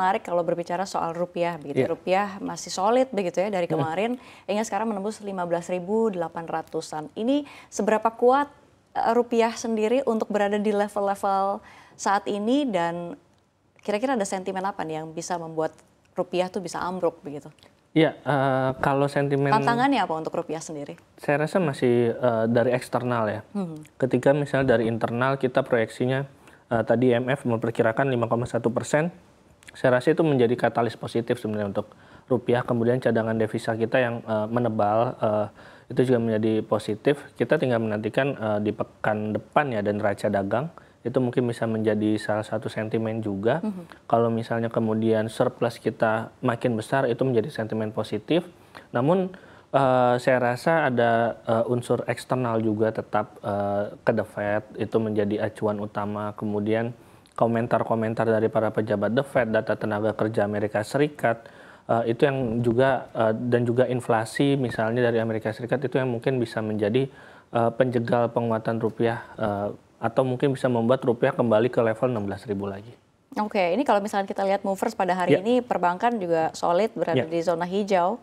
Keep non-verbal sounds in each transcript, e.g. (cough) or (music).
menarik kalau berbicara soal rupiah begitu. Yeah. Rupiah masih solid begitu ya dari iya. kemarin. Yeah. Hingga sekarang menembus 15.800-an. Ini seberapa kuat eh, rupiah sendiri untuk berada di level-level saat ini dan kira-kira ada sentimen apa nih yang bisa membuat rupiah tuh bisa ambruk begitu? Iya, uh, kalau sentimen tantangannya apa untuk rupiah sendiri? Saya rasa masih uh, dari eksternal ya. Hmm. Ketika misalnya dari internal kita proyeksinya uh, tadi IMF e memperkirakan 5,1 persen saya rasa itu menjadi katalis positif sebenarnya untuk rupiah. Kemudian cadangan devisa kita yang uh, menebal uh, itu juga menjadi positif. Kita tinggal menantikan uh, di pekan depan ya dan raja dagang itu mungkin bisa menjadi salah satu sentimen juga. Mm -hmm. Kalau misalnya kemudian surplus kita makin besar itu menjadi sentimen positif. Namun Uh, saya rasa ada uh, unsur eksternal juga tetap uh, ke The Fed itu menjadi acuan utama. Kemudian komentar-komentar dari para pejabat The Fed, data tenaga kerja Amerika Serikat, uh, itu yang juga uh, dan juga inflasi misalnya dari Amerika Serikat itu yang mungkin bisa menjadi uh, penjegal penguatan rupiah uh, atau mungkin bisa membuat rupiah kembali ke level 16.000 lagi. Oke, okay, ini kalau misalnya kita lihat movers pada hari yeah. ini perbankan juga solid berada yeah. di zona hijau.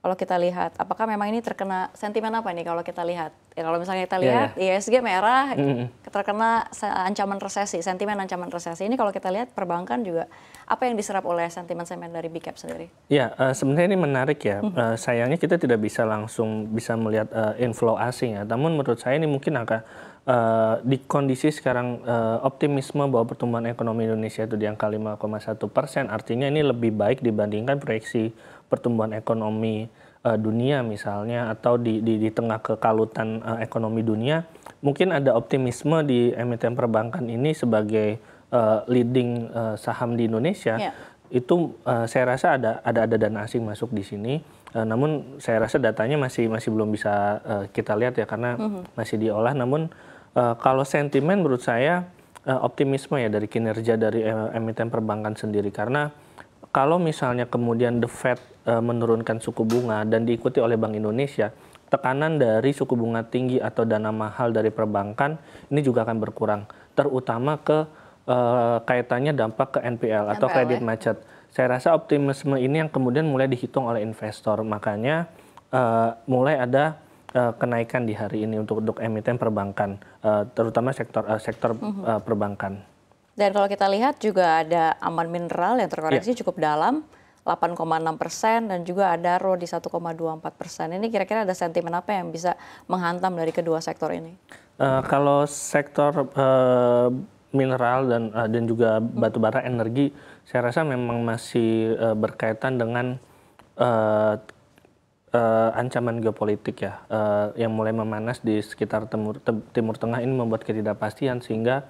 Kalau kita lihat, apakah memang ini terkena sentimen apa nih kalau kita lihat? Ya kalau misalnya kita iya, lihat yeah, ISG merah mm. terkena ancaman resesi, sentimen ancaman resesi. Ini kalau kita lihat perbankan juga apa yang diserap oleh sentimen-sentimen dari Bicap sendiri? Ya, yeah, uh, sebenarnya ini menarik ya. Mm. Uh, sayangnya kita tidak bisa langsung bisa melihat uh, inflow asing ya. Namun menurut saya ini mungkin akan uh, eh, di kondisi sekarang uh, optimisme bahwa pertumbuhan ekonomi Indonesia itu di angka 5,1 persen, artinya ini lebih baik dibandingkan proyeksi pertumbuhan ekonomi uh, dunia misalnya atau di, di, di tengah kekalutan uh, ekonomi dunia, mungkin ada optimisme di emiten perbankan ini sebagai uh, leading uh, saham di Indonesia. Yeah. Itu uh, saya rasa ada ada ada dana asing masuk di sini. Uh, namun saya rasa datanya masih masih belum bisa uh, kita lihat ya karena mm -hmm. masih diolah. Namun uh, kalau sentimen menurut saya uh, optimisme ya dari kinerja dari emiten perbankan sendiri karena kalau misalnya kemudian the Fed e, menurunkan suku bunga dan diikuti oleh Bank Indonesia, tekanan dari suku bunga tinggi atau dana mahal dari perbankan ini juga akan berkurang, terutama ke e, kaitannya dampak ke NPL, NPL atau kredit ya? macet. Saya rasa optimisme ini yang kemudian mulai dihitung oleh investor, makanya e, mulai ada kenaikan di hari ini untuk untuk emiten perbankan terutama sektor sektor uh, perbankan. Dan kalau kita lihat juga ada aman mineral yang terkoreksi yeah. cukup dalam 8,6 persen dan juga ada RO di 1,24 persen. Ini kira-kira ada sentimen apa yang bisa menghantam dari kedua sektor ini? Uh, kalau sektor uh, mineral dan uh, dan juga batubara energi, saya rasa memang masih uh, berkaitan dengan uh, uh, ancaman geopolitik ya, uh, yang mulai memanas di sekitar timur, timur tengah ini membuat ketidakpastian sehingga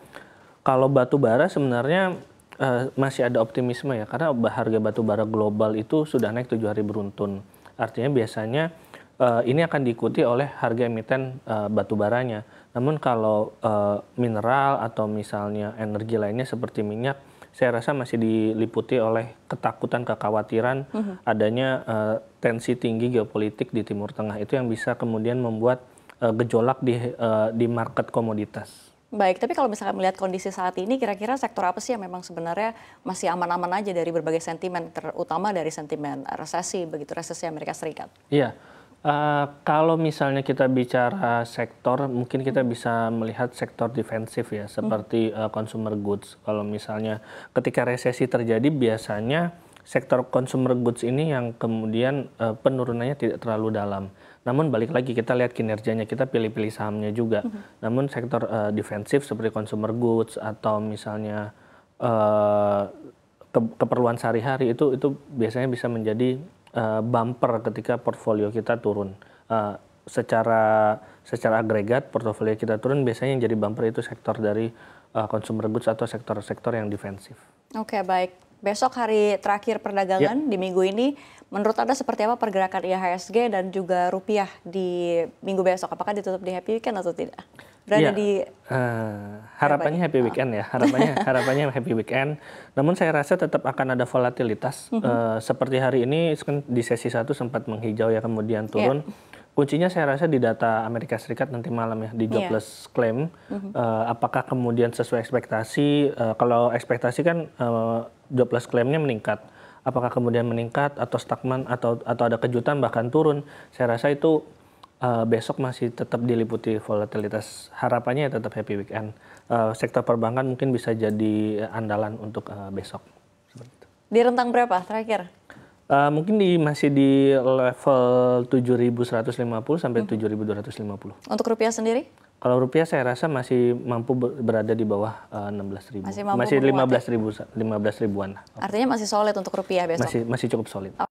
kalau batu bara sebenarnya uh, masih ada optimisme ya karena harga batu bara global itu sudah naik tujuh hari beruntun. Artinya biasanya uh, ini akan diikuti oleh harga emiten uh, batu baranya. Namun kalau uh, mineral atau misalnya energi lainnya seperti minyak saya rasa masih diliputi oleh ketakutan, kekhawatiran uh mhm. -huh. adanya uh, tensi tinggi geopolitik di Timur Tengah itu yang bisa kemudian membuat uh, gejolak di uh, di market komoditas. Baik, tapi kalau misalkan melihat kondisi saat ini, kira-kira sektor apa sih yang memang sebenarnya masih aman-aman aja dari berbagai sentimen, terutama dari sentimen resesi, begitu resesi Amerika Serikat? Iya, uh, kalau misalnya kita bicara sektor, mungkin kita bisa melihat sektor defensif ya, hmm. seperti uh, consumer goods. Kalau misalnya ketika resesi terjadi, biasanya sektor consumer goods ini yang kemudian uh, penurunannya tidak terlalu dalam. Namun balik lagi kita lihat kinerjanya, kita pilih-pilih sahamnya juga. Mm -hmm. Namun sektor uh, defensif seperti consumer goods atau misalnya uh, ke keperluan sehari-hari itu itu biasanya bisa menjadi uh, bumper ketika portfolio kita turun. Uh, secara secara agregat portofolio kita turun biasanya yang jadi bumper itu sektor dari uh, consumer goods atau sektor-sektor yang defensif. Oke, okay, baik besok hari terakhir perdagangan ya. di minggu ini. Menurut Anda seperti apa pergerakan IHSG dan juga rupiah di minggu besok? Apakah ditutup di happy weekend atau tidak? Berada ya. di uh, harapannya happy weekend ya. Harapannya (laughs) harapannya happy weekend. Namun saya rasa tetap akan ada volatilitas. Mm -hmm. uh, seperti hari ini kan di sesi satu sempat menghijau ya kemudian turun. Yeah kuncinya saya rasa di data Amerika Serikat nanti malam ya di iya. jobless yeah. claim mm-hmm. uh, apakah kemudian sesuai ekspektasi uh, kalau ekspektasi kan uh, jobless claimnya meningkat apakah kemudian meningkat atau stagnan atau atau ada kejutan bahkan turun saya rasa itu uh, besok masih tetap diliputi volatilitas harapannya ya tetap happy weekend uh, sektor perbankan mungkin bisa jadi andalan untuk uh, besok di rentang berapa terakhir Uh, mungkin di masih di level 7.150 sampai hmm. 7.250. Untuk rupiah sendiri? Kalau rupiah saya rasa masih mampu berada di bawah uh, eh, 16.000. Masih, masih 15.000 ribu, 15 ribuan. Artinya masih solid untuk rupiah besok. Masih masih cukup solid.